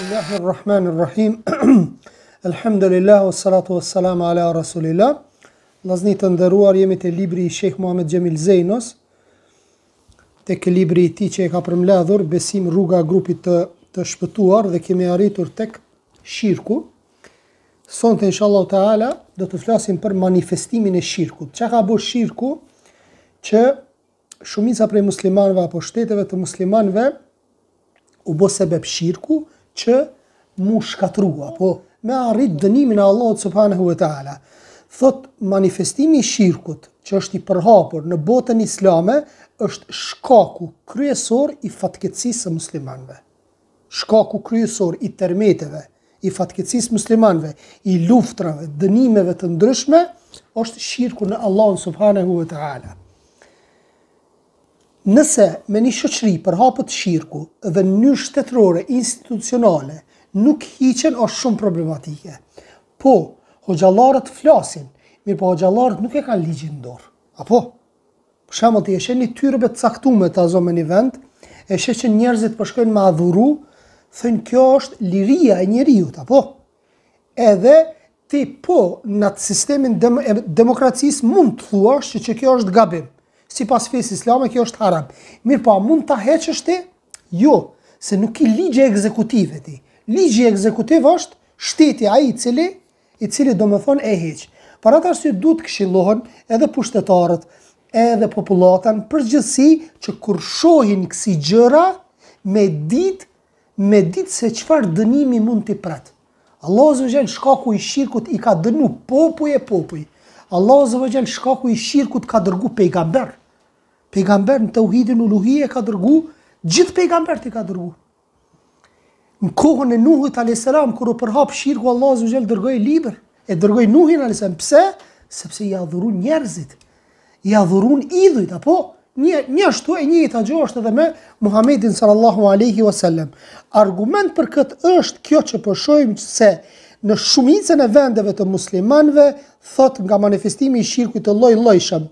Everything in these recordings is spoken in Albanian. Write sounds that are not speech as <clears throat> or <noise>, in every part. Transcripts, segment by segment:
Bismillahirrahmanirrahim. <clears throat> Alhamdulillah wassalatu wassalamu ala rasulillah. Lazni të nderuar jemi te libri i Sheikh Muhammed Jamil Zeinos. Te ky libri ti që e ka përmbledhur Besim rruga e grupit të të shpëtuar dhe kemi arritur tek shirku. Sonte inshallah taala do të flasim për manifestimin e shirkut. Çka ka bërë shirku që shumica prej muslimanëve apo shteteve të muslimanëve u bo sebeb shirku, që mu shkatrua, po me arrit dënimin e Allah subhanahu wa ta'ala. Thot, manifestimi i shirkut që është i përhapur në botën islame, është shkaku kryesor i fatkecisë muslimanve. Shkaku kryesor i termeteve, i fatkecisë muslimanve, i luftrave, dënimeve të ndryshme, është shirkur në Allah subhanahu wa ta'ala. Nëse me një shoqëri për hapët shirku dhe në një shtetërore institucionale nuk hiqen o shumë problematike. Po, hoxalarët flasin, mirë po hoxalarët nuk e kanë ligjin ndorë. Apo? Për të jeshe një tyrëve të caktume të azo me një vend, e shë që njerëzit përshkojnë po me adhuru, thënë kjo është liria e njeriut, apo? Edhe ti po në sistemin demokracis demokracisë mund të thuash që, që kjo është gabim si pas fis islame, kjo është haram. Mirë pa, po, mund të heqë ti? Jo, se nuk i ligje ekzekutive ti. Ligje ekzekutive është shteti a i cili, i cili do me thonë e heqë. Para të arsi du të këshilohen edhe pushtetarët, edhe populatan, për gjithësi që kur shohin kësi gjëra, me ditë, me ditë se qëfar dënimi mund të i pratë. Allah zëve shkaku i shirkut i ka dënu popuj e popuj. Allah zëve shkaku i shirkut ka dërgu pejgamber. Pejgamber në tauhidin uluhie ka dërgu, gjithë pejgamberi ka dërgu. Në kohën e nuhit, alayhis salam kur u përhap shirku Allahu subhanahu wa dërgoj dërgoi libër, e dërgoi Nuhin alayhis pse? Sepse i adhuruan njerëzit. I adhuruan idhujt apo një ashtu e njëjta gjë është edhe me Muhamedit sallallahu alaihi wasallam. Argument për këtë është kjo që përshojmë, se në shumicën e vendeve të muslimanëve thot nga manifestimi i shirkut të lloj-llojshëm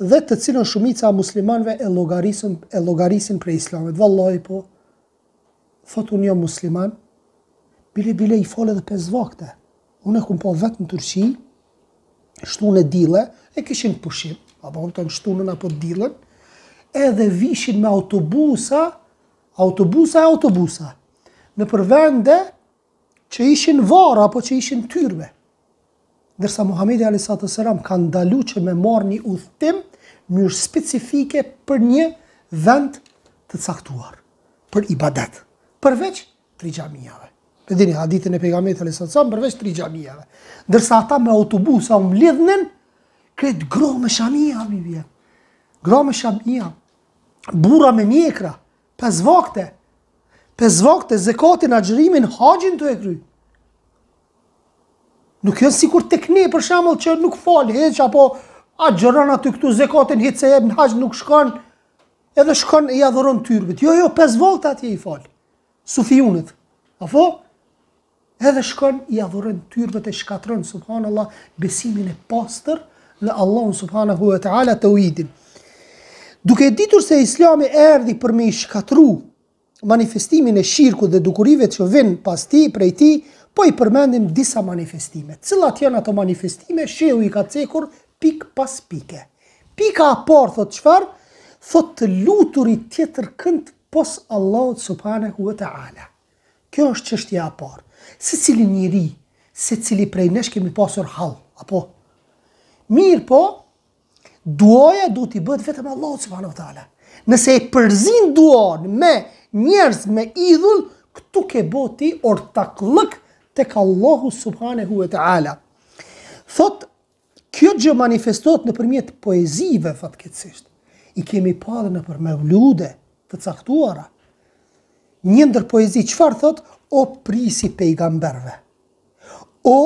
dhe të cilën shumica e muslimanëve e llogarisin e llogarisin për islamet. Vallahi po. Fot unë musliman. Bile bile i fol edhe pesë vakte. Unë kam po vetë në Turqi. Shtu në dille e kishin pushim, apo unë kam shtu në apo dillën. Edhe vishin me autobusa, autobusa e autobusa. Në përvende që ishin vara apo që ishin tyrme. Dërsa Muhamedi Ali Sallallahu Alaihi Wasallam ka ndaluar që me marr një udhtim mënyrë specifike për një vend të caktuar për ibadet, përveç tri xhamive. Ne dini hadithin e pejgamberit Ali Sallallahu Alaihi përveç tri xhamive. Dërsa ata me autobus sa umlidhnin kët gromë me xhamia mbi vie. Gromë me xhamia. me mjekra, pas vakte. Pas vakte zakatin, xhirimin, haxhin do e krytë. Nuk janë sikur tek ne për shembull që nuk fal hiç apo agjëron aty këtu zekotin, hiç se jep në nuk shkon. Edhe shkon i të tyrbit. Jo, jo, pesë volta atje i fal. a Apo? Edhe shkon i të tyrbit e shkatron subhanallahu besimin e pastër në Allah subhanahu wa taala tauhidin. Duke ditur se Islami erdhi për me i shkatruar manifestimin e shirkut dhe dukurive që vinë pas ti, prej ti, po i përmendim disa manifestime. Cëllat janë ato manifestime, shehu i ka cekur pik pas pike. Pika a por, thot qëfar, thot të luturit tjetër kënd pos Allah subhane huve të ala. Kjo është qështja shtja a por. Se cili njëri, se cili prej nesh kemi pasur hal, apo? Mirë po, duaja du t'i bët vetëm Allah subhane huve të ala nëse e përzin duon me njerëz me idhull, këtu ke boti ortak lëk të ka Allahu subhanehu e Teala. Thot, kjo gjë manifestot në përmjet poezive, thot këtësisht, i kemi padhe në përme vlude të caktuara. Njëndër poezi, qëfar thot, o prisi pejgamberve, o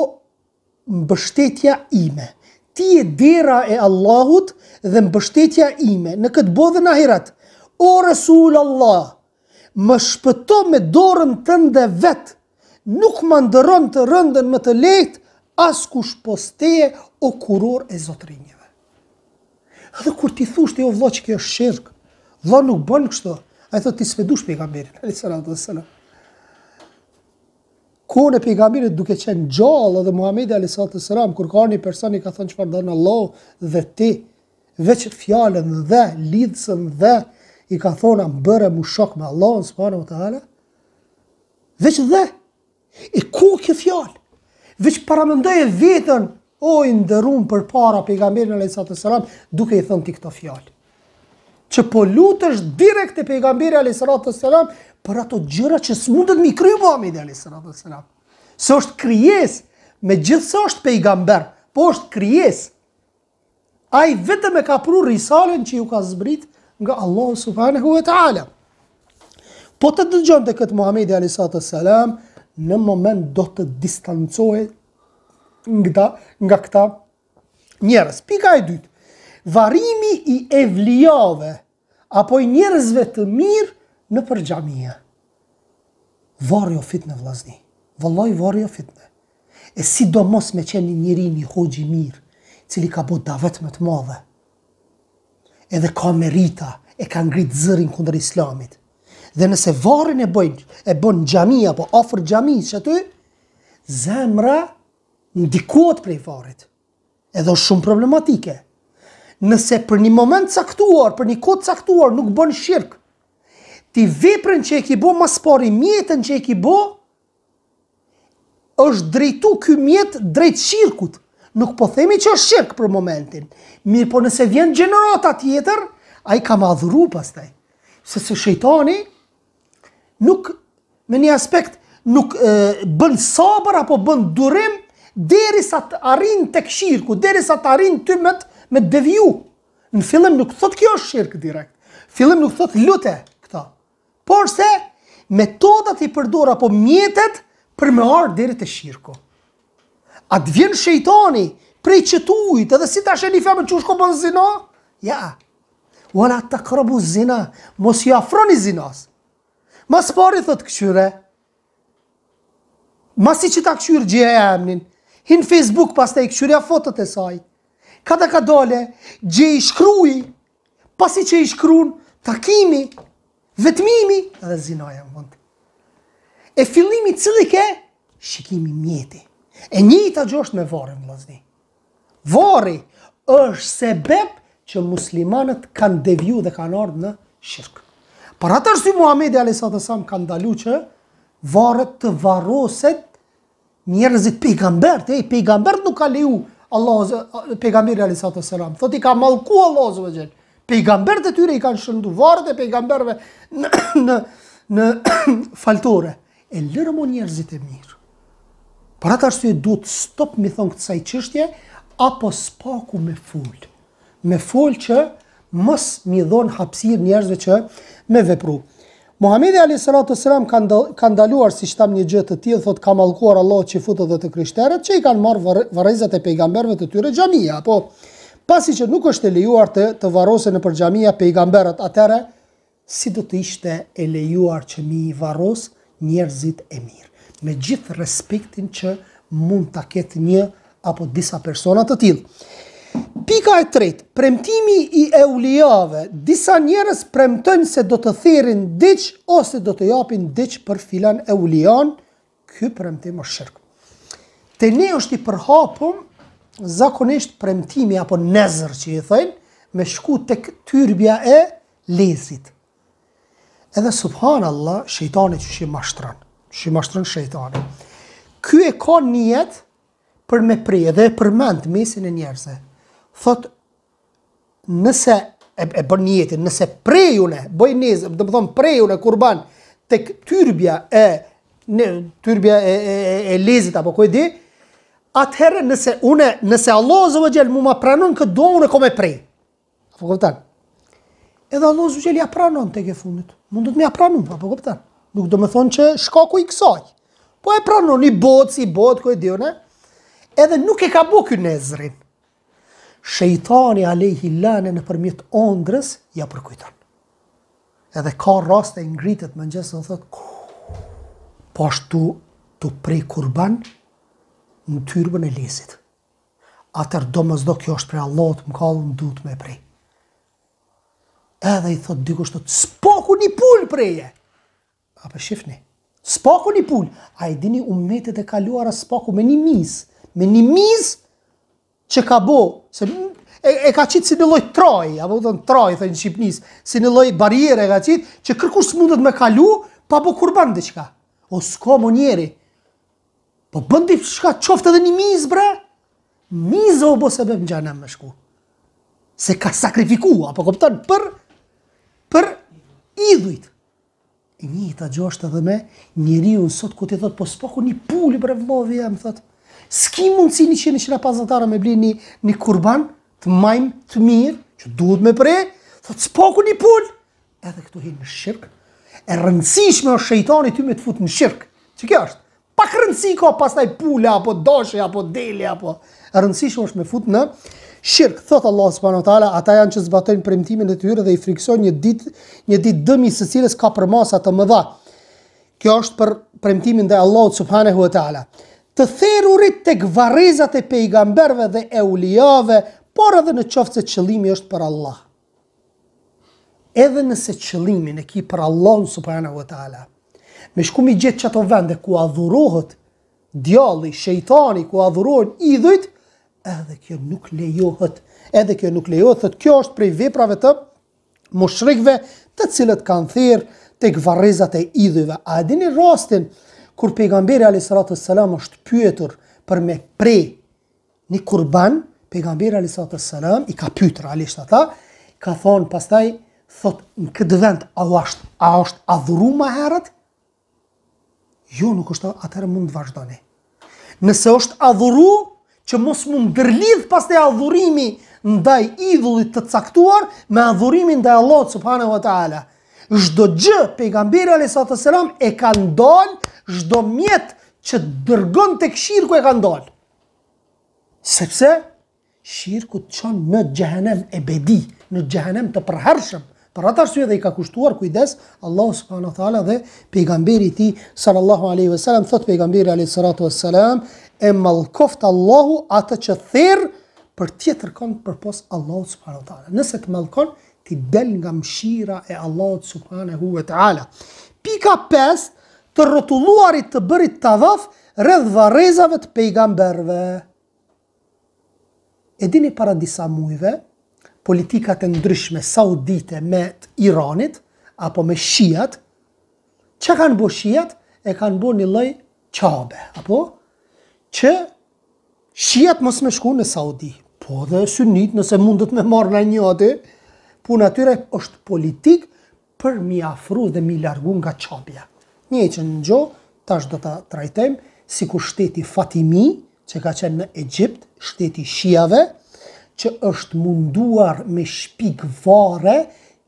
mbështetja ime, ti e dera e Allahut dhe mbështetja ime në këtë bodhë në ahirat. O Resul Allah, më shpëto me dorën të ndë vetë, nuk më ndëron të rëndën më të lejtë, as kush e o kuror e zotërinjëve. Edhe kur ti e o vlo që kjo është shirkë, vlo nuk bënë kështo, a e thot ti s'pedush pejgamberin, <laughs> a.s. Kur në pejgamberit duke qenë gjallë dhe Muhamedi alayhi salatu kur ka një person i ka thënë çfarë don Allah dhe ti veç fjalën dhe lidhsen dhe i ka thonë a bëre mu shok me Allahun subhanahu wa taala veç dhe i ku ke fjalë veç para mendoj vetën o i nderuar për para pejgamberin alayhi duke i thënë ti këto fjalë që po lutësh direkt e pejgamberi a.s. për ato gjëra që s'mundet mi kryu vami dhe a.s. Se është kryes, me gjithë së është pejgamber, po është kryes, a i vetëm e ka pru risalen që ju ka zbrit nga Allah subhanahu wa ta'ala. Po të dëgjëm të këtë Muhammedi a.s. në moment do të distancojë nga këta njerës. Pika e dytë, varimi i evlijave, apo i njerëzve të mirë në përgjamia. Varë jo fitë në vlazni. Vëlloj, varë jo fitë në. E si do mos me qeni njëri një hoqë i mirë, cili ka bot davet më të modhe. Edhe ka merita, e ka ngritë zërin kundër islamit. Dhe nëse varën e bojnë, e bojnë gjamia, po ofër gjami, që aty, zemra në dikot prej vorët. Edhe shumë problematike. shumë problematike nëse për një moment caktuar, për një kod caktuar, nuk bën shirk, ti veprën që e ki bo mas pari, mjetën që e ki bo, është drejtu kjo mjetë drejtë shirkut, nuk po themi që është shirk për momentin, mirë po nëse vjenë gjenërata tjetër, a i ka madhuru pas taj, se se shëjtoni, nuk, me një aspekt, nuk bën sabër, apo bën durim, deri sa të arrin të këshirku, deri sa të arrin të mëtë me deviju. Në fillim nuk thot kjo është shirkë direkt. Fillim nuk thot lute këta. Por se metodat i përdor apo mjetet për me arë dhere të shirkë. A të vjen shejtani prej qëtujt edhe si të ashe një femën që shko për zina? Ja. wala të krabu zina, mos ju afroni zinas. Mas pari thot këqyre, i që ta gjëja e emnin, hinë Facebook pas të i këshyrëja fotët e sajtë kada ka dole, gje i shkrui, pasi që i shkrun, takimi, vetmimi, dhe zinoja më mund. E fillimi cili ke, shikimi mjeti. E një i të gjosht me vorën, më zni. Vori është sebeb që muslimanët kanë devju dhe kanë ordë në shirkë. Për atër si Muhamedi A.S. kanë dalu që varët të varoset njerëzit pejgambert, e pejgambert nuk ka leju Allahu pejgamberi Ali sallallahu alaihi thot thotë ka mallku Allahu subhanahu wa taala. Pejgambert e tyre i kanë shëndu varet e pejgamberve <clears throat> në në në <clears throat> faltore e lërë njerëzit e mirë. Për atë arsye duhet stop mi thon këtë saj çështje apo spaku me ful. Me ful që mos mi dhon hapësirë njerëzve që me vepru. Muhamedi alayhi salatu selam ka ka ndaluar si shtam një gjë të tillë, thot ka mallkuar Allah që futet edhe të krishterët që i kanë marrë varrezat e pejgamberëve të tyre xhamia, apo pasi që nuk është e lejuar të të varrosen nëpër xhamia pejgamberët, atëherë si do të ishte e lejuar që mi i varros njerëzit e mirë, me gjithë respektin që mund ta ketë një apo disa persona të tillë. Pika e tretë, premtimi i eulijave, disa njerës premtojnë se do të thirin diq ose do të japin diq për filan eulijan, ky premtim është shirkë. Te ne është i përhapëm, zakonisht premtimi apo nezër që i thëjnë, me shku të tyrbja e lezit. Edhe subhanallah, shejtani që shi mashtran, shi mashtran shejtani. Ky e ka njetë për me prej, edhe e përmend mesin e njerëse thot nëse e, e bën një jetë, nëse preju në, bëj njëzë, dhe më thonë preju kurban, të tyrbja e, në, tyrbja e, e, e, e lezit, apo kojë di, atëherë nëse unë nëse Allah o zëvë gjelë, mu pranon këtë do, unë kom e prej. Apo këptan? Edhe Allah o zëvë gjelë ja pranon të ke fundit. Mund të të mja pranon, apo këptan? Nuk do më thonë që shka ku i kësaj. Po e pranon i botë, si botë, kojë di, une. Edhe nuk e ka bu ky nezrinë shejtani alehi lane në përmjet ondrës, ja përkujton. Edhe ka rast e ngritet më njësë dhe thot, po ashtu tu, tu prej kurban në tyrbën e lesit. Atër do më zdo kjo është prej Allah të më kallë në duhet me prej. Edhe i thot, dyko kështë të spoku një pull preje. A për shifni, spoku një pull. A i dini umetet e kaluara spoku me një misë, me një misë, që ka bo, se e, e ka qitë si në loj troj, apo të në troj, dhe në Shqipnis, si në loj barjere e ka qitë, që kërkur së mundet me kalu, pa bo kurban bandi qka. O s'ko mo njeri. Po bëndi shka qoftë edhe një miz, bre? Miz o bo se bëm gjanë me shku. Se ka sakrifiku, apo këptan, për, për idhujt. Një të gjosht edhe me njeri unë sot, ku ti thot, po s'po ku një puli për e vlovi, e thot. thotë s'ki mundësi një qenë qenë pazatara me bli një, një kurban të majmë të mirë, që duhet me prej, thotë s'poku një pull, edhe këtu hinë në shirkë, e rëndësishme o shëjtoni ty me të futë në shirkë, që kjo është, pak rëndësi ka pastaj pulle, apo doshe, apo deli apo rëndësishme është me futë në Shirk, thot Allah subhanahu wa taala, ata janë që zbatojnë premtimin e tyre dhe i frikson një ditë, një ditë dëmi së cilës ka për të mëdha. Kjo është për premtimin dhe Allah subhanahu wa taala të therurit të gvarezat e pejgamberve dhe e ulijave, por edhe në qoftë se qëlimi është për Allah. Edhe nëse qëlimi në ki për Allah në Subhana Vëtala, me shku mi gjithë qëto vende ku adhurohet djalli, shejtani, ku adhurohet idhujt, edhe kjo nuk lejohet, edhe kjo nuk lejohet, kjo është prej veprave të moshrikve të cilët kanë thirë të gvarizat e idhëve. A edhe një rastin, Kur pejgamberi alayhisalatu është pyetur për me prej një kurban, pejgamberi alayhisalatu i ka pyetur alishata, ka thonë pastaj thotë në këtë vend a është a është adhuruar më herët? Jo, nuk është atërë mund të vazhdoni. Nëse është adhuru që mos mund të ndërlidh pas adhurimi ndaj idhullit të caktuar me adhurimin ndaj Allahut subhanahu wa taala. Shdo gjë pejgamberi a.s. e ka ndal, shdo mjetë që dërgën të këshirë ku e ka ndal. Sepse, shirë ku të qonë në gjehenem e bedi, në gjehenem të përhershëm, për atë arsye dhe i ka kushtuar kujdes, Allah s.w.t. dhe pejgamberi ti, sallallahu a.s. thot pejgamberi a.s. e malkoft Allahu atë që thirë, për tjetër konë përpos Allah s.w.t. Nëse të malkonë, ti del nga mshira e Allahot Subhanehu ve Teala. Pika 5, të rotulluarit të bërit të dhaf, rrëdhë varezave të pejgamberve. E dini para disa mujve, politikat e ndryshme saudite me të Iranit, apo me shijat, që kanë bo shijat, e kanë bo një loj qabe, apo? Që shijat mos me shku në Saudi, po dhe njët, nëse mundet me marrë në një puna atyre është politik për mi afru dhe mi largu nga qabja. Një që në gjo, tash do të trajtem, si ku shteti Fatimi, që ka qenë në Egjipt, shteti Shiave, që është munduar me shpik vare,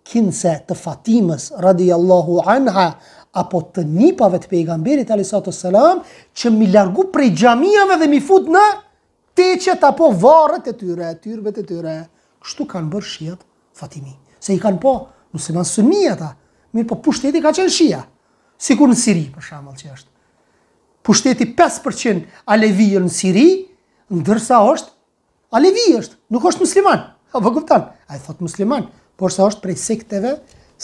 kinëse të Fatimës, radiallahu anha, apo të njipave të pejgamberit, alisatu selam, që mi largu prej gjamiave dhe mi fut në teqet apo varet e tyre, tyrbet e tyre. Kështu kanë bërë shiat Fatimi. Se i kanë po, nëse manë sëni ata, mirë po pushteti ka qenë shia. Sikur në Siri, për shamëll që është. Pushteti 5% alevijën në Siri, ndërsa është, alevi është, nuk është musliman. A vë po guptan, a i thotë musliman, por se është prej sekteve,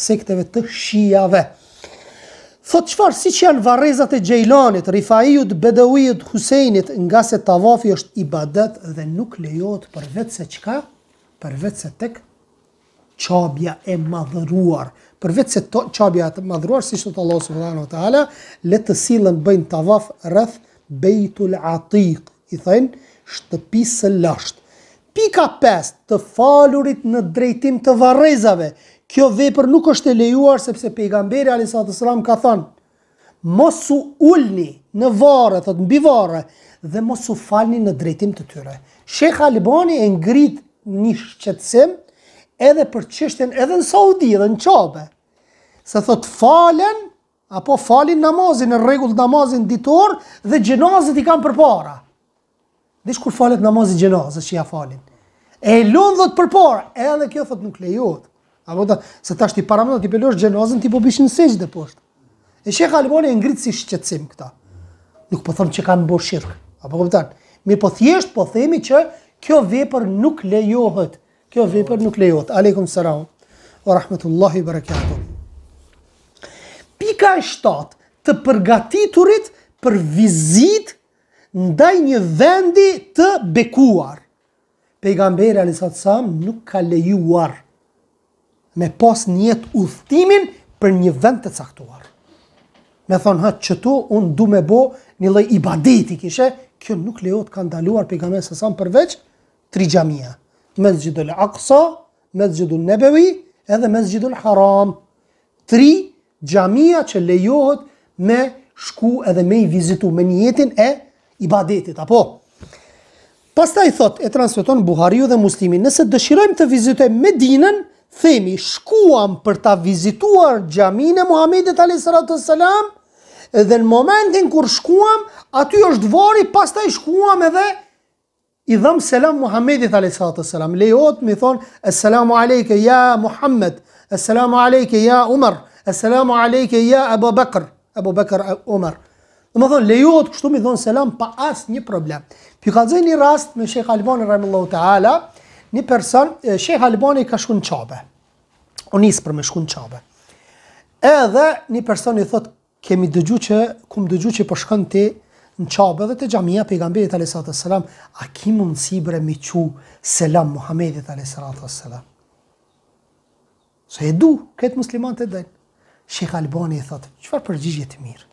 sekteve të Shiave Thotë qëfar, si që janë varezat e gjejlonit, Rifaiut, bedewit, husejnit, nga se tavafi është ibadet dhe nuk lejot për vetë se qka, për vetë se tek qabja e madhëruar. Për vetë se qabja e madhëruar, si thot Allah subhanahu wa ta'ala, le të silën bëjnë të vafë rëth bejtul atik, i thënë shtëpisë lashtë. Pika 5, të falurit në drejtim të varezave, kjo vepër nuk është e lejuar, sepse pejgamberi a.s. ka thënë, mosu ulni në vare, thot në bivare, dhe mosu falni në drejtim të tyre. Shekha Albani e ngrit një shqetsim, edhe për qështjen edhe në Saudi dhe në qabe, se thot falen, apo falin namazin e regull namazin ditor dhe gjenazit i kam për para. Dish kur falet namazin gjenazit që ja falin. E lunë dhët për para, edhe kjo thot nuk lejot. Apo ta, se tash ti paramdo ti pelosh gjenazin ti po bishin në sejgjë dhe poshtë. E që e kalboni e ngritë si shqecim këta. Nuk po thëmë që kanë bërë shirkë. Apo këpëtan, mi po thjesht po themi që kjo vepër nuk lejohet. Kjo vepër nuk lejot. Aleikum sëram. O rahmetullahi bërëkjatëm. Pika e shtatë të përgatiturit për vizit ndaj një vendi të bekuar. Pegamberi Alisat Sam nuk ka lejuar me pas njët uftimin për një vend të caktuar. Me thonë ha, qëtu unë du me bo një lej ibadeti kishe, kjo nuk lejot ka ndaluar pegamberi Alisat Sam përveç tri gjamia. Mesjidu l-Aqsa, Mesjidu l-Nebevi, edhe Mesjidu l-Haram. Tri gjamia që lejohet me shku edhe me i vizitu me njetin e ibadetit. Apo? Pasta i thot, e transmiton Buhariu dhe muslimin, nëse dëshirojmë të vizitoj me dinën, themi shkuam për ta vizituar gjamin e Muhammedet a.s. dhe në momentin kur shkuam, aty është vori, pasta i shkuam edhe i dhëm selam Muhammedit a.s. Lejot mi thonë, Esselamu alejke, ja Muhammed, Esselamu alejke, ja Umar, Esselamu alejke, ja Ebu Bekr, Ebu Bekr, Umar. Dhe më thonë, lejot kështu mi thonë selam pa asë një problem. Për ka dhe një rast me Shekha Albani, rrëmëllohu ta'ala, një person, Shekha Albani ka shkun qabe, o njësë për me shkun qabe. Edhe një person i thotë, kemi dëgju që, kumë dëgju që për po shkën të në qabë dhe të gjamija pejgamberit a.s. A ki mund si bre mi qu selam Muhammedit a.s. Se e du, këtë muslimat e dhejnë. Shek Albani e thotë, qëfar përgjigjet i mirë?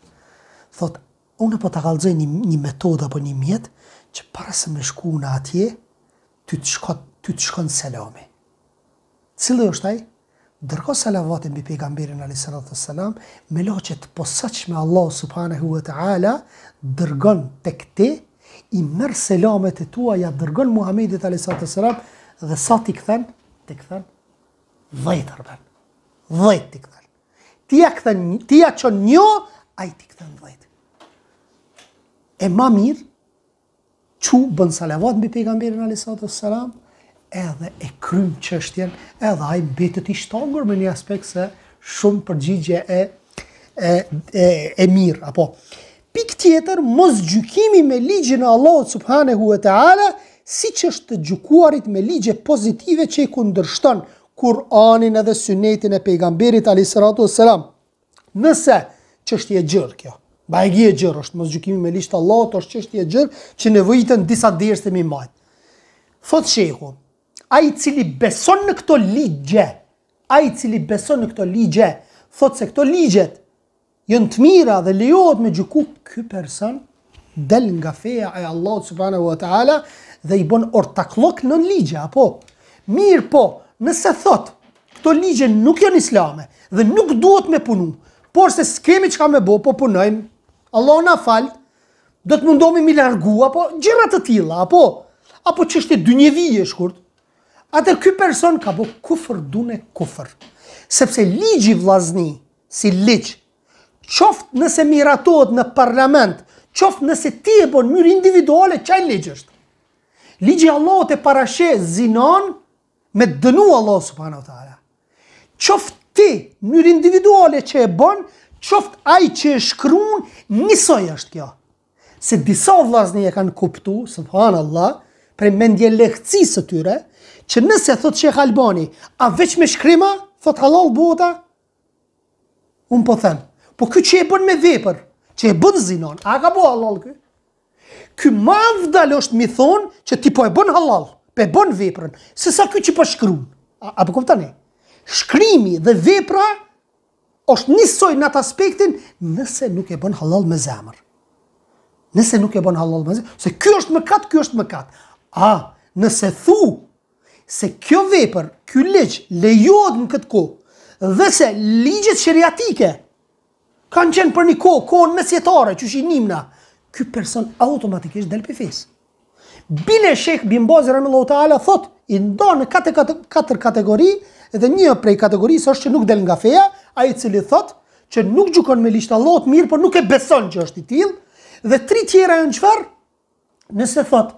Thotë, unë po të galdzoj një, një metoda po një mjetë që para se me shku në atje, ty të shkon selami. Cilë është ajë? Ndërkohë salavati mbi pejgamberin Ali sallallahu alaihi wasallam, me lutje të posaçme Allah subhanahu wa taala dërgon të ti i mërë selamet e tua ja dërgon Muhamedit alaihi dhe sa ti kthen ti kthen vajtar ban dhejtë ti kthen ti ja kthen ti ja çon ai ti kthen vajt e ma mirë që bën salavat mbi pejgamberin alaihi salatu edhe e krymë qështjen, edhe ajë mbetët i shtongur me një aspekt se shumë përgjigje e, e, e, mirë. Apo, pik tjetër, mos gjukimi me ligje në Allah, subhanehu e ta'ala, si që është të gjukuarit me ligje pozitive që i kundërshton Kur'anin edhe sunetin e pejgamberit alisratu e selam. Nëse që është e gjërë kjo, bajgi e gjërë është, mos gjukimi me ligje të Allah, është që është e gjërë që nevojitën disa dirës të mi majtë. Thot shehu, a i cili beson në këto ligje, a i cili beson në këto ligje, thot se këto ligjet, jënë të mira dhe lejohet me gjuku, kë person del nga feja e Allah subhanahu wa ta'ala dhe i bon ortaklok në ligje, apo? Mirë po, nëse thot, këto ligje nuk janë islame dhe nuk duhet me punu, por se s'kemi që ka me bo, po punojmë, Allah na falë, do të mundohemi me largu, po gjërat të tilla, apo apo çështë dy një vije shkurt, Atër këj person ka bo kufër dune kufër. Sepse ligji vlazni, si ligj, qoftë nëse miratohet në parlament, qoftë nëse ti e bon mjërë individuale, qaj ligjë është. Ligji Allah të parashe zinon me dënu Allah subhanahu përna të Qoftë ti mjërë individuale që e bon, qoftë aj që e shkruun, njësoj është kjo. Se disa vlazni e kanë kuptu, së përna për mendje lehëci së tyre, që nëse thot Shekha Albani, a veç me shkrima, thot halal bota, unë po thënë, po kë që e bën me vepër, që e bën zinon, a ka bo halal kë? Kë ma vdallë është mi thonë që ti po e bën halal, pe po bën veprën, se sa kë që po shkru, a, a po këptane? Shkrimi dhe vepra është njësoj në atë aspektin nëse nuk e bën halal me zemër. Nëse nuk e bën halal me zemër, se kjo është mëkat, kjo është mëkat. A, nëse thu se kjo vepër, kjo leqë, lejohet në këtë ko, dhe se ligjet shëriatike kanë qenë për një ko, kohën mesjetare, që shi njimna, kjo person automatikisht del për fesë. Bile Shekh Bimboz Ramillahu Teala thot, i ndonë në katër kategori, edhe një prej kategorisë është që nuk del nga feja, a i cili thot, që nuk gjukon me lishtë allot mirë, por nuk e beson që është i tilë, dhe tri tjera e në qëfar, nëse thot,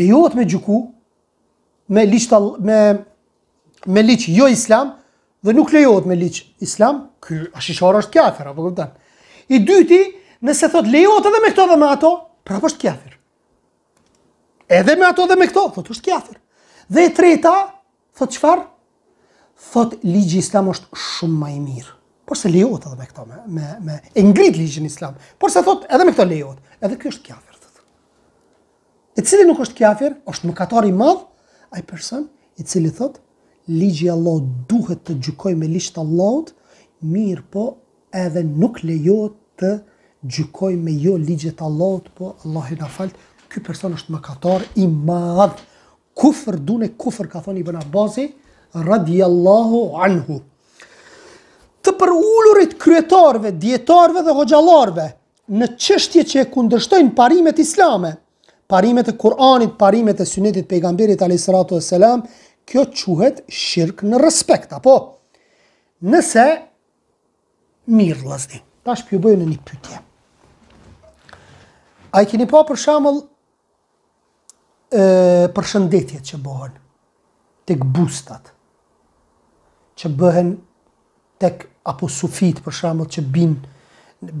lejohet me gjuku, me liqë me, me liqë jo islam dhe nuk lejohet me liqë islam, ky ashishar është kafir, apo kupton? I dyti, nëse thot lejohet edhe me këto dhe me ato, prapë është kjafer. Edhe me ato dhe me këto, thot është kafir. Dhe e treta, thot qëfar? Thot ligji islam është shumë ma i mirë. Por se lejohet edhe me këto, me, me, me e ngrit ligjin islam. Por se thot edhe me këto lejohet. Edhe kjo është kafir. thot. E cili nuk është kjafer, është mëkatar i madhë, ai person i cili thot ligji i Allahut duhet të gjykoj me ligjin e Allahut, mirë po edhe nuk lejohet të gjykoj me jo ligjet të Allahut, po Allahu na fal. Ky person është mëkatar i madh. Kufër dune kufër ka thonë Ibn Abbasi radiallahu anhu. Të për ullurit kryetarve, djetarve dhe hoxalarve në qështje që e kundështojnë parimet islame, parimet e Kur'anit, parimet e Sunetit të pejgamberit alayhi salatu wassalam, kjo quhet shirk në respekt apo nëse mirë vëllazë, tash po ju bëjnë një pyetje. Ai keni po për shembull ë përshëndetjet që bëhen tek bustat. Që bëhen tek apo sufit për shembull që bin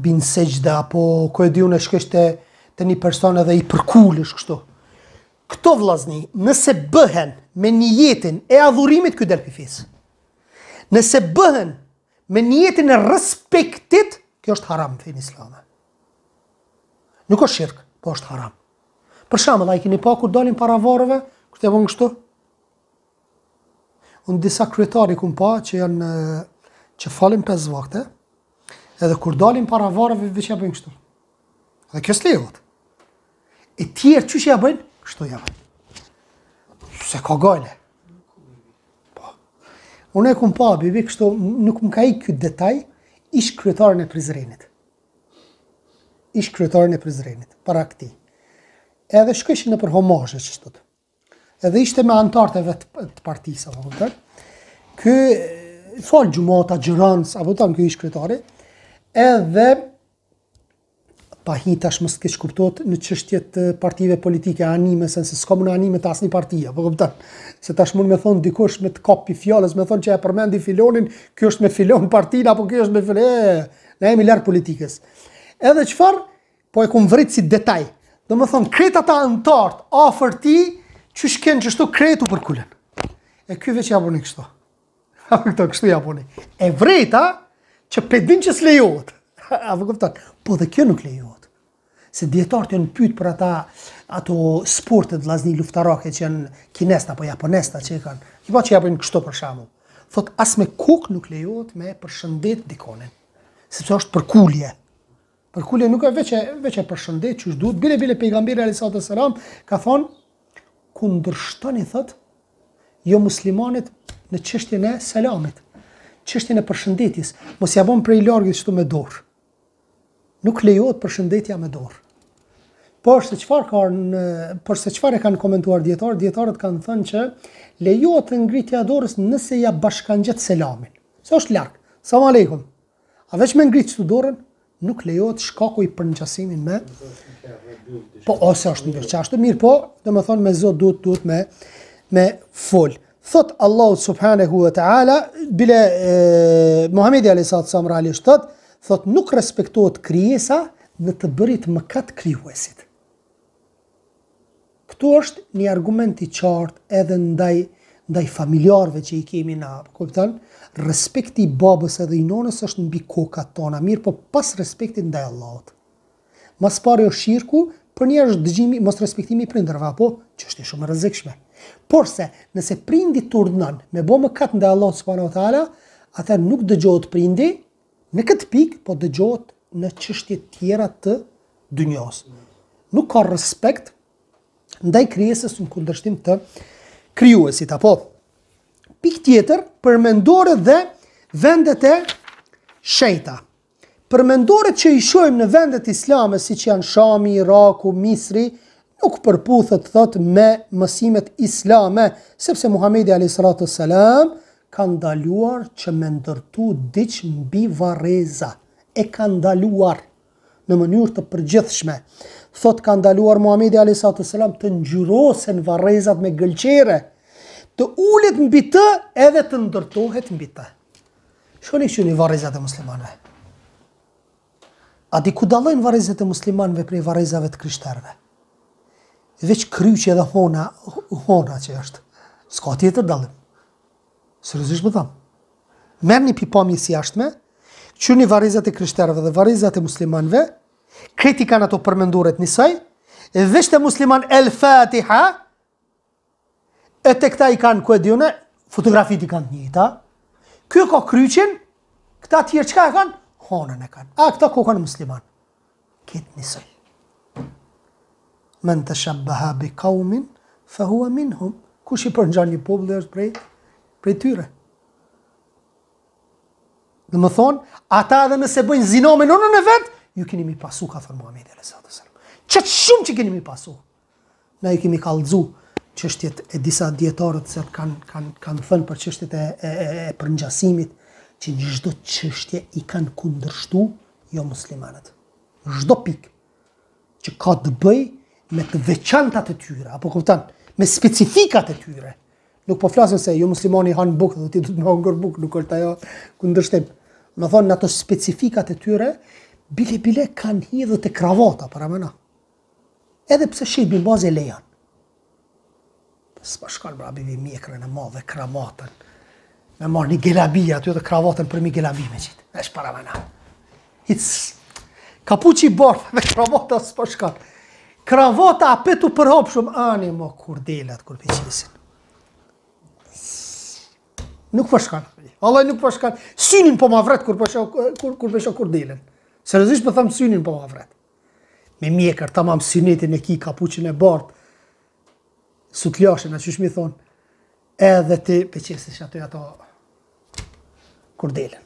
bin sejdë apo ku e diunë shkëste të një person edhe i përkullësh kështu. Këto vlazni, nëse bëhen me një jetin e adhurimit këtë delpifis, nëse bëhen me një jetin e respektit, kjo është haram, fe një islame. Nuk është shirkë, po është haram. Për shamë, da i keni pa, kur dolin para vorëve, kështë e vonë kështu? Unë disa kryetari kumë pa, që janë, që falin 5 vakte, edhe kur dalin para varëve, vëqja e kështu. Dhe kjo s'lejot. E tjerë, që që ja bëjnë? Kështu ja bëjnë. Se ka gajle. Po. Unë e këmë pa, bibi, kështu nuk më ka i kjo detaj, ish kryetarën e prizrenit. Ish kryetarën e prizrenit, para këti. Edhe shkëshë në për homoshe, që shtëtë. Edhe ishte me antartë të partisë, a vëllë po tërë. Kë, falë gjumata, gjëranës, a vëllë kë ish kryetarën, edhe, pa hi tash mos ke kuptot në çështjet të partive politike anime se se s'ka në anime të asnjë partie, po kupton. Se tash mund me thon dikush me të kopi fjalës, me thon që e përmendi Filonin, ky është me Filon partin apo ky është me Filë, në jemi lart politikës. Edhe qëfar, po e kum vrit si detaj. Do më thon kretata ata antart afër ti, shkenë shken çështo kretu për kulen. E ky veç ja buni kështu. <laughs> kështu ja E vreta që pedin që s'lejohet. A <laughs> vë kupton? Po dhe kjo nuk lejohet se djetarët janë pytë për ata ato sportet lazni luftarake që janë kinesta apo japonesta që i kanë. Ki pa që japën kështo për shamu. Thot, as me kuk nuk lejot me përshëndet dikonin. Sepse është përkullje. Përkullje nuk e veqe, e përshëndet që është duhet. Bile, bile, pejgamberi a.s. ka thonë, ku ndërshtoni, thot, jo muslimanit në qështjën e selamit. Qështjën e përshëndetis. Mos javon prej largit që me dorë. Nuk lejot përshëndetja me dorë. Por se çfarë kanë por se çfarë kanë komentuar dietar, dietarët kanë thënë që lejohet të ngritja dorës nëse ja bashkan gjatë selamin. Se është lart. Selam aleikum. A veç me ngritë të dorën nuk lejohet shkaku i përngjasimin me Po ose është një çështë mirë, po do të thonë me Zot duhet duhet me me fol. Thot Allahu subhanahu wa taala bile e, Muhamedi alayhi salatu wasallam thot thot nuk respektohet krijesa në të bërit mëkat krijuesit. Këtu është një argument i qartë edhe ndaj, ndaj familjarve që i kemi na, kupton? respekti i babës edhe i nonës është mbi kokat tona, mirë po pas respektit ndaj Allahot. Mas pare o shirku, për një është dëgjimi, mos respektimi i prindrëve, apo që është shumë rëzikshme. Porse, nëse prindi të urdhënën me bo më katë ndaj Allahot, s'pana o tala, nuk dëgjohet prindi, në këtë pikë, po dëgjohet në qështje tjera të dënjohës. Nuk ka respekt ndaj krijesës në kundërshtim të krijuesit apo pikë tjetër përmendore dhe vendet e shejta. Përmendore që i shojmë në vendet islame si që janë Shami, Iraku, Misri, nuk përputhet thot me mësimet islame, sepse Muhamedi a.s. ka ndaluar që me ndërtu diqë mbi vareza. E ka ndaluar në mënyrë të përgjithshme. Thot ka ndaluar Muhamedi a.s. të njërosen varrezat me gëlqere, të ulet mbi të edhe të ndërtohet mbi të. Shoni një varezat e muslimanëve. A di ku dallojnë varrezat e muslimanëve prej varrezave të krishterëve? Veç kryqi dhe hona, hona që është. Ska tjetër dallim. më thamë. Merë një pipamë si jashtme, që një varizat e kryshterëve dhe varizat e muslimanve, këti kanë ato përmenduret njësaj, dhe vështë e musliman El Fatiha, e të këta i kanë kë e fotografit i kanë të njëta, kjo ka kryqin, këta tjerë çka e kanë? Honën e kanë. A, këta ko kanë musliman. Këtë njësaj. Men të shabë bëhabi kaumin, fëhua minhëm, ku shi për një një poblë është prej Prej tyre. Dhe më thonë, ata edhe nëse bëjnë zinome në nënën e vetë, ju keni mi pasu, ka thonë Muhammed e Sadu Sallam. Qëtë shumë që keni mi pasu. Na i kemi kalëzu qështjet e disa djetarët se kanë thënë për qështjet e përngjasimit, që një gjdo qështje i kanë kundërshtu jo muslimanët. gjdo pikë që ka të bëj me të veçantat e tyre, apo këftan, me specifikat e tyre. Nuk po flasëm se jo muslimani hanë bukë dhe ti du të me hongër bukë, nuk është ajo kundërshtimë me thonë në ato specifikat e tyre, bile bile kanë hidhë të kravata, para mëna. Edhe pse shqit bimë bazë e lejan. Së pashkan, bra, bimë i mjekre në ma kravatën, me marë një gelabija, aty dhe kravatën për mi gelabija me qitë. Esh, para mëna. It's... Ka i bërë dhe kravata së pashkan. Kravata apetu për hopë shumë, ani mo kur delat, kur për Nuk pashkanë. Allah nuk po shkan. Synin po ma vret kur po kur kur po kur dilen. Seriozisht po them synin po ma vret. Me mjekër tamam synetin e ki kapuçin e bart. Su të lëshën as çish mi thon. Edhe ti peqesish aty ato kur delen.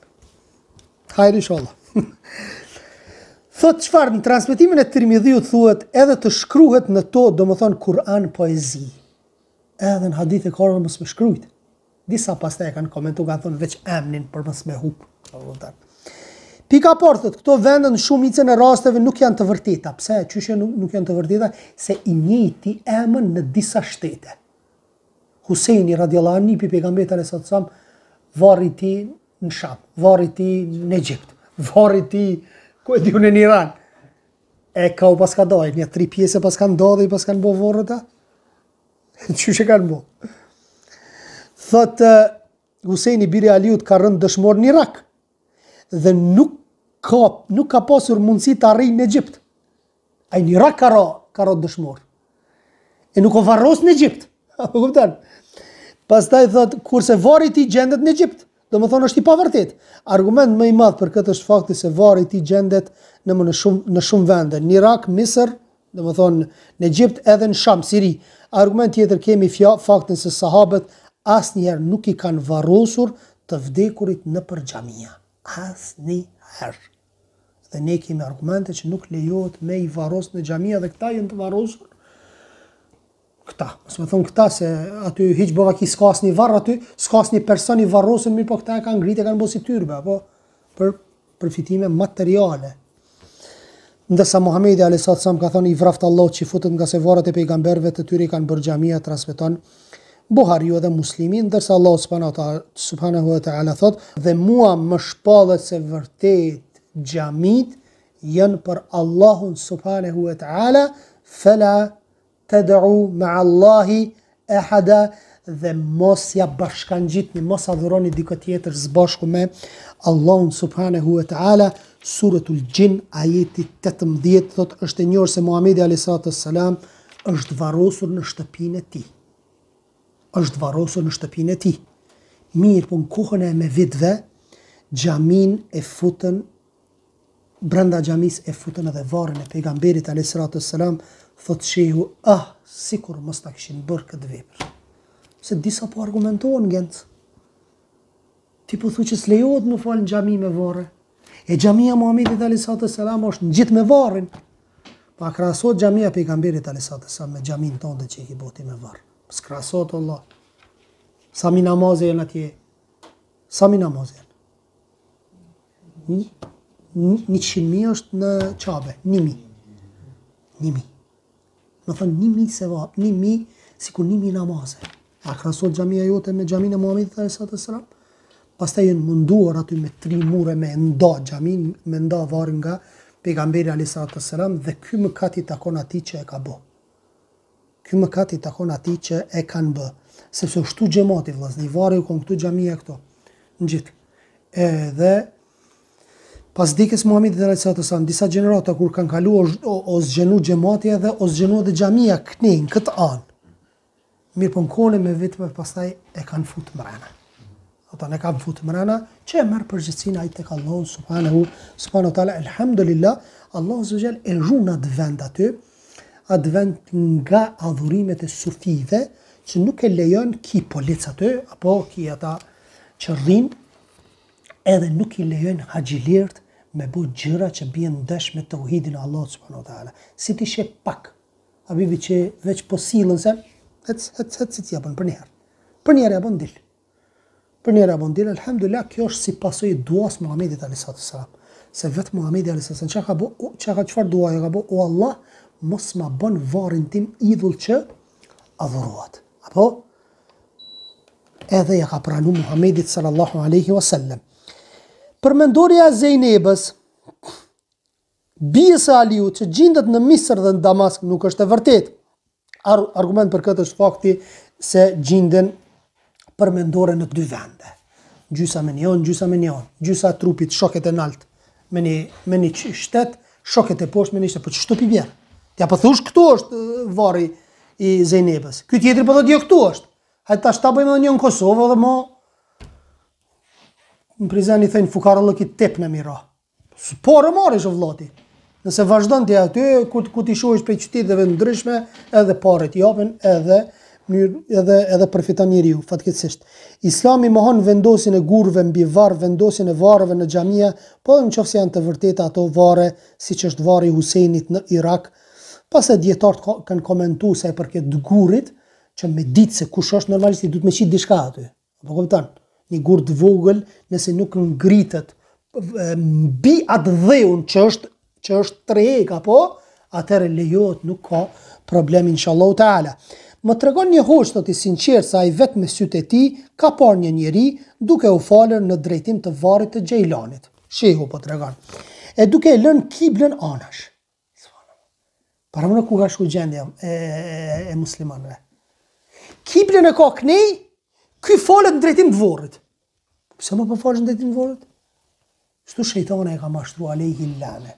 Hajri inshallah. <laughs> Thot qëfar në transmitimin e tërmidhiu të thuet edhe të shkruhet në to, do më thonë, Kur'an poezi. Edhe në hadith e karën mësë më shkrujt disa pas të e kanë komentu, kanë thonë veç emnin për mësë me hupë. Po, Pika por, këto vendën shumë i cënë e rasteve nuk janë të vërtita. Pse, qyshe nuk janë të vërtita, se i njëti emën në disa shtete. Husejni, radiallani, një për pegambetar e sotë samë, varë i ti në Shabë, varë i ti në Egypt, varë i ti ku e di unë në Iran. E ka u paska dojë, një tri pjese paska ndodhe i paska në bovorë të, që që kanë bo. <laughs> thotë Huseini Biri Aliut ka rëndë dëshmor një rak dhe nuk ka, nuk ka pasur mundësi të arri në Egypt. A një rak ka rëndë ka dëshmor. E nuk o varros në Egypt. <laughs> Kupten? Pas taj thëtë, kurse vari ti gjendet në Egypt, do më thonë është i pavartit. Argument më i madhë për këtë është fakti se vari ti gjendet në më në shumë, në shumë vende. Një rak, misër, do më thonë, në Egypt edhe në Sham, Siri. Argument tjetër kemi faktin se sahabët, asë njerë nuk i kanë varosur të vdekurit në përgjamia. Asë një herë. Dhe ne kemi argumente që nuk lejot me i varos në gjamia dhe këta jenë të varosur. Këta. Mësë më thonë këta se aty hiqë bëva ki s'kas një varë aty, s'kas një person i varosën mirë, po këta e kanë ngritë e kanë bësi tyrbe, po për përfitime materiale. Ndësa Muhamedi Alisat Sam ka thonë i vraftë Allah që i futët nga se varët e pejgamberve të tyri kanë bërgjamia, transmiton Buhari dhe Muslimi, ndërsa Allah subhanahu wa ta'ala thot, dhe mua më shpallë se vërtet gjamit, janë për Allahun subhanahu wa ta'ala, fela tad'u ma'a Allahi ahada dhe mos ja bashkangjitni, mos adhuroni dikë tjetër së bashku me Allahun subhanahu wa ta'ala. Suratul Jin ajeti 18 thot është e njërë se Muhamedi alayhi është varrosur në shtëpinë e tij është varoso në shtëpinë e ti. Mirë, po në kohën e me vitve, gjamin e futën, brenda gjamis e futën edhe varën e pejgamberit alesratë të selam, thotë që ju, ah, si kur mës të këshin bërë këtë vipër. Se disa po argumentohen gëndës. Ti po thu që s'lejot më falë në gjami me varë. E gjamia Muhammedit alesratë të sëlam është në gjithë me varën. Pa krasot gjamia pejgamberit alesratë të me gjamin tonë dhe që i boti me varë. Së krasot, Allah. Sa mi namazë e në atje. Sa mi namazë e në. Një? Një qënë mi është në qabe. Një mi. Një mi. Në thënë, një mi se va, Një mi, si ku një mi namazë. E a krasot gjamija jote me gjamin e Muhammed dhe sa të sëram. Pas të e munduar aty me tri mure me nda gjamin, me nda varë nga pegamberi alisa të sëram dhe këmë kati takon ati që e ka bëhë. Ky mëkat i takon atij që e kanë bë. Sepse ushtu xhamati vllazni, varri u kon këtu xhamia këto. Ngjit. Edhe pas dikës Muhamedit dhe Resulullah sallallahu alaihi disa gjenerata kur kanë kaluar o zgjenu xhamati edhe o zgjenu edhe xhamia knin kët an. Mirë për po në kone me vitë për pastaj e kanë futë mrena. Ata ne kanë futë mrena, që e merë përgjithsin a i të kallon, subhanahu, subhanahu tala, elhamdulillah, Allah zë gjelë e rrunat vend aty, atë vend nga adhurimet e sufive, që nuk e lejon ki polic atë, apo ki ata që rrinë, edhe nuk i lejon haqilirt me bu gjyra që bjen ndesh me të uhidin Allah së të Si ti shep pak, a bibi që veç posilën se, hëtë, hëtë, si ti japon për njerë. Për ja japon dilë. Për njerë japon dilë, alhamdulillah, kjo është si pasoj duas Muhammedit a.s. Se vetë Muhammedit a.s. Në që ka bo, që ka qëfar duaj, ka bo, o Allah, mos ma bën varin tim idhull që adhuruat. Apo? Edhe ja ka pranu Muhammedit sallallahu aleyhi wasallam. Përmendoria Zeynebës, bjës e Aliu që gjindët në Misër dhe në Damask nuk është e vërtet. Ar argument për këtë është fakti se gjindën përmendore në dy vende. Gjysa me njën, gjysa me njën, gjysa trupit, shoket e naltë, me një, me një shtetë, shoket e poshtë, me një shtetë, për po që shtupi bjerë. Ja po thush këtu është varri i Zejnebës. Ky tjetri po thotë jo këtu është. Ai tash ta bëjmë edhe një në Kosovë dhe mo në prizani thënë fukarëllë ki tep në mira. Po rëmori shë jo, vlati. Nëse vazhdojnë të aty, ku të kut, ishojsh për qëtit dhe vendryshme, edhe paret jopin, edhe edhe edhe përfiton njeriu fatkeqësisht Islami mohon vendosin e gurve mbi varr vendosin e varrëve në xhamia po nëse janë të vërteta ato varre siç është varri i Husseinit në Irak Pas e djetarët kanë komentu se e përket dëgurit, që me ditë se kush është normalisht i du të me qitë dishka aty. Po tanë, një gur të vogël nëse nuk në ngritët mbi atë dheun që është, që është trejk, apo, atër e lejot nuk ka problemi në shalohu të ala. Më të regon një hoqë të të sinqerë sa i vetë me sytë e ti, ka par një njeri duke u falër në drejtim të varit të gjejlanit. Shehu po të regon. E duke e lën kiblën anash. Para më në ku ka shku gjendja e, e, e muslimanve. Kibli në ka kënej, këj falet në drejtim të vorët. Pse më përfalsh në drejtim të vorët? Shtu shëjtone e ka mashtru Alehi lane.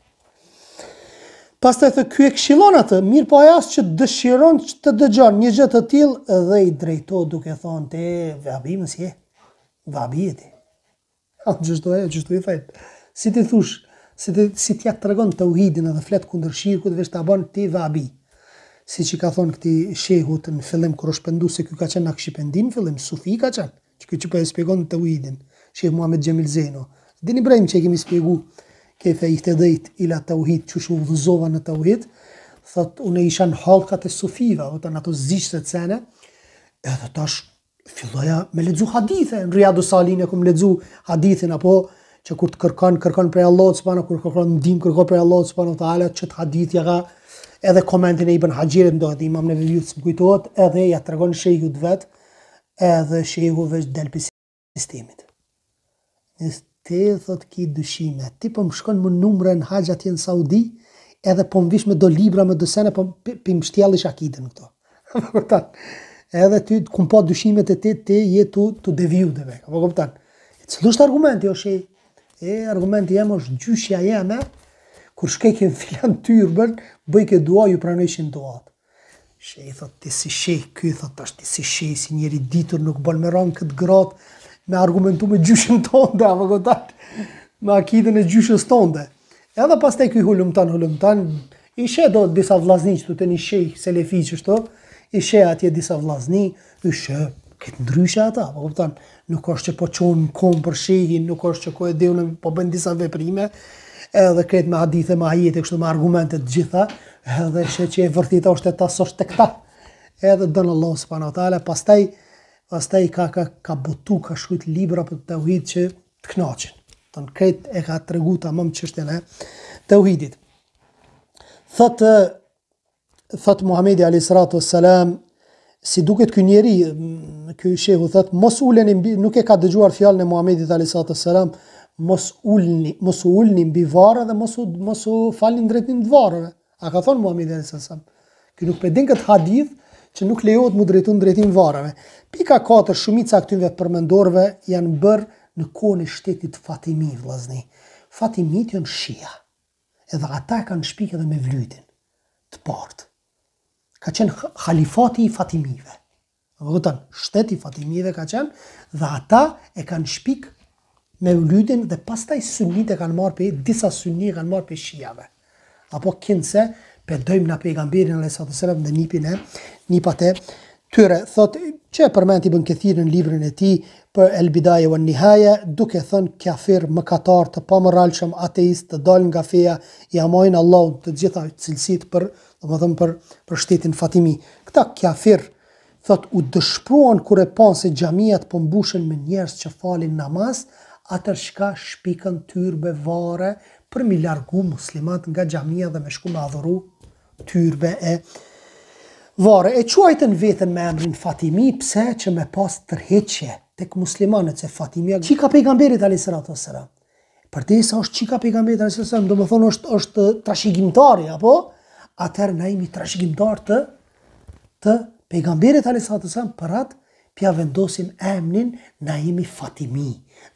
Pas të e thë kjo e këshilon atë, mirë po ajas që dëshiron që të dëgjon një gjëtë të tilë dhe i drejto duke thonë të vabimës je, vabijeti. A, <laughs> gjështu e, gjështu i fejtë. Si ti thush, si të, si të regon të uhidin edhe fletë kundër shirkut, dhe vështë të abon ti vabi. Si që ka thonë këti shehut në fillim u shpendu se kjo ka qenë akshipendin, fillim sufi ka qenë, që kjo çpo e shpjegon të uhidin, shehë Muhammed Gjemil Zeno. Dini brejmë që e kemi spjegu kefe i këtë dhejt ila të uhid, që shu vëzova në të uhid, thot, une isha në halkat e sufiva, dhe të në ato zishtë të cene, edhe tash, filloja me ledzu hadithe, në Riyadu Salin e kom ledzu hadithin, apo, që kur të kërkon kërkon për Allah subhanahu wa kur kërkon ndihmë kërkon për Allah subhanahu wa taala çet hadith ja ka edhe komentin e Ibn Hajirit ndohet Imam Nevevi të kujtohet edhe ja tregon shehu të vet edhe shehu vesh del pse sistemit Te thot ki dyshime, ti po më shkon me numrën haxhat në Saudi, edhe po vish me do libra me do sene po pim shtjellish akiten këto. <laughs> Po kuptat. Edhe ti ku po dyshimet e ti ti je tu tu devju deve. Po kuptat. Cilu argumenti o shej? E argumenti jem është gjyshja jeme, kur shkekin filan tyrbën, bëj ke dua ju pranoj shenë doatë. Shë i thotë, ti si shëj, këj thotë, ashtë ti si shëj, si njeri ditur nuk bënë me ranë këtë gratë, me argumentu me gjyshën tonë dhe, me akitën e gjyshës tonë dhe. Edhe pas te këj hullum tanë, hullum tanë, i shëj do disa vlazni që të të një shëj, se i shëj atje disa vlazni, i shëj, këtë ndryshë ata, me këptanë, nuk është që po qonë në komë për shehin, nuk është që ko e dhe po bëndë disa veprime, edhe kretë me hadithe, me hajete, kështu me argumentet gjitha, edhe që që e vërtita është e ta sështë të këta. Edhe dënë Allah së panë atale, pas taj, ka, ka, ka botu, ka shkujt libra për të uhit që të knaqin. Të në kretë e ka të regu të amëm qështjën e të uhitit. Thotë, thotë Muhamedi a.s si duket ky njeri, mm, ky shehu thot mos uleni mbi nuk e ka dëgjuar fjalën e Muhamedit sallallahu alaihi wasallam, mos ulni, mos ulni mbi varra dhe mos u, mos u falni drejtin të varrave. A ka thon Muhamedi sallallahu alaihi wasallam. Ky nuk përden këtë hadith që nuk lejohet mu drejtun drejtin varrave. Pika 4 shumica këtyve përmendorëve janë bërë në kone shtetit Fatimi vllazni. Fatimit janë shia. Edhe ata kanë shpikë edhe me vlytin. Të partë ka qenë halifati i Fatimive. Rëtën, shteti Fatimive ka qenë, dhe ata e kanë shpik me ulydin, dhe pastaj sunnit e kanë marë për, disa sunnit e kanë marë për shijave. Apo kënë se, për nga pejgamberin, në të sërëm dhe njipin e, njipat e, tyre, thotë, që e përmenti bën këthirë në livrën e ti, për Elbidaje vë Nihaje, duke thënë kjafir më katar të pamëralshëm ateist të dalë nga feja, i amojnë Allah të gjitha cilësit për dhe po më dhëmë për, për shtetin Fatimi. Këta kjafir, thot, u dëshpruan kër e pan se gjamiat për po mbushen me njerës që falin namaz, atër shka shpikën tyrbe vare për mi largu muslimat nga gjamiat dhe me shku me adhuru tyrbe e vare. E quajtën vetën me emrin Fatimi, pse që me pas tërheqje tek muslimanët se Fatimi a qika pejgamberit a të o Për te sa është qika pejgamberit a të o më do më thonë është, është trashigimtari, apo? Ja, atëherë naimi të trashëgimtar të të pejgamberit alayhis salam për atë pja vendosin emnin naimi Fatimi.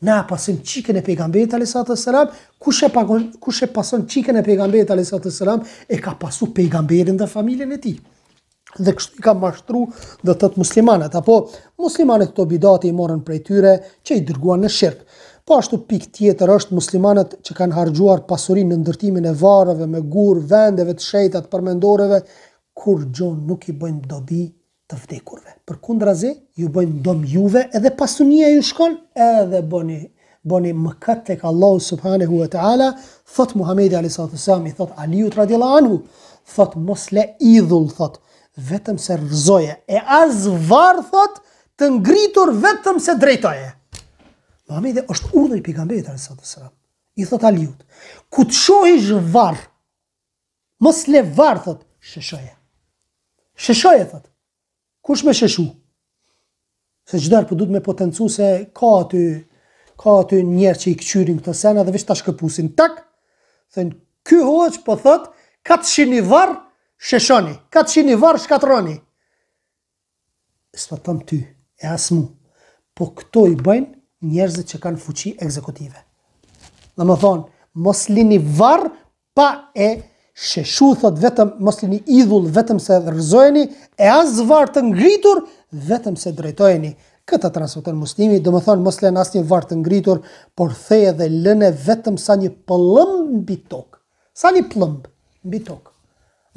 Na pasim çikën e pejgamberit alayhis salam, kush e pagon kush e pason çikën e pejgamberit alayhis salam e ka pasu pejgamberin dhe familjen e tij. Dhe kështu i ka mashtru dhe të të muslimanet, apo muslimanet këto bidati i morën prej tyre që i dërguan në shirkë. Po ashtu pik tjetër është muslimanët që kanë hargjuar pasurin në ndërtimin e varëve me gurë, vendeve të shejtat, përmendoreve, kur gjonë nuk i bëjnë dobi të vdekurve. Për kundra zi, ju bëjnë dom juve edhe pasunia ju shkon edhe bëni, bëni më këtë Allahu Allah subhanehu e ta'ala, thot Muhammedi a.s. i thot Aliut radiala anhu, thot Mosle le idhull, thot vetëm se rëzoje, e as varë, thot të ngritur vetëm se drejtoje. Muhamedi është urdhë i pejgamberit sallallahu alajhi wasallam. I thot Aliut, ku të shohish varr, mos le varr thot, Sheshoje. Sheshoje thot. Kush më sheshu. Se çdo po duhet me potencu se ka aty ka aty njerë që i këqyrin këtë sena dhe vishë ta shkëpusin. Tak, thënë, ky hoç po thot, ka të shini varë, sheshoni, ka të shini varë, shkatroni. Së ty, e asë mu, po këto i bëjnë, njerëzit që kanë fuqi ekzekutive. Dhe më thonë, mos lini varë pa e sheshu, thot vetëm, mos lini idhull vetëm se rëzojeni, e as varë të ngritur vetëm se drejtojeni. Këtë transmetën muslimi, dhe më thonë, mos lini as një varë të ngritur, por theje dhe lëne vetëm sa një pëllëmbë mbi tokë. Sa një pëllëmbë mbi tokë.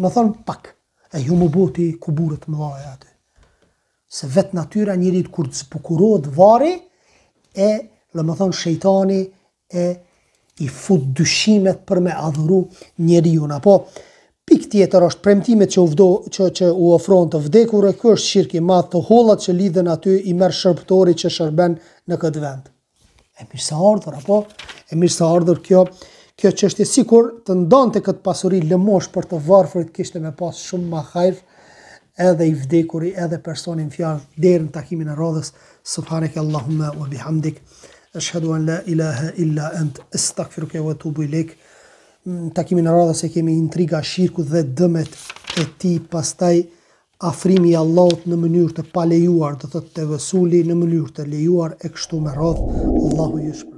Më thonë pak, e ju më boti kuburët më dhaja aty. Se vetë natyra njërit kur të spukurohet varë, e, dhe më thonë, shejtani e i fut dyshimet për me adhuru njeri unë, apo, pik tjetër është premtimet që u, vdo, që, që u ofron të vdekur e kështë shirkë i madhë të hollat që lidhen aty i merë shërptori që shërben në këtë vend. E mirë sa ardhur, apo? E mirë sa ardhur kjo, kjo që është sikur të ndonë të këtë pasuri lëmosh për të varfërit kishtë me pas shumë ma hajrë edhe i vdekuri, edhe personin fjallë, derën takimin e rodhës, Subhanak Allahumma wa bihamdik ashhadu an la ilaha illa ant astaghfiruka wa atubu ilaik. Mm, takimin rrodha se kemi intriga shirku dhe dëmet e ti pastaj afrimi i Allahut në mënyrë të palejuar, do të thotë te vësuli në mënyrë të lejuar e kështu me rrodh. Allahu yesh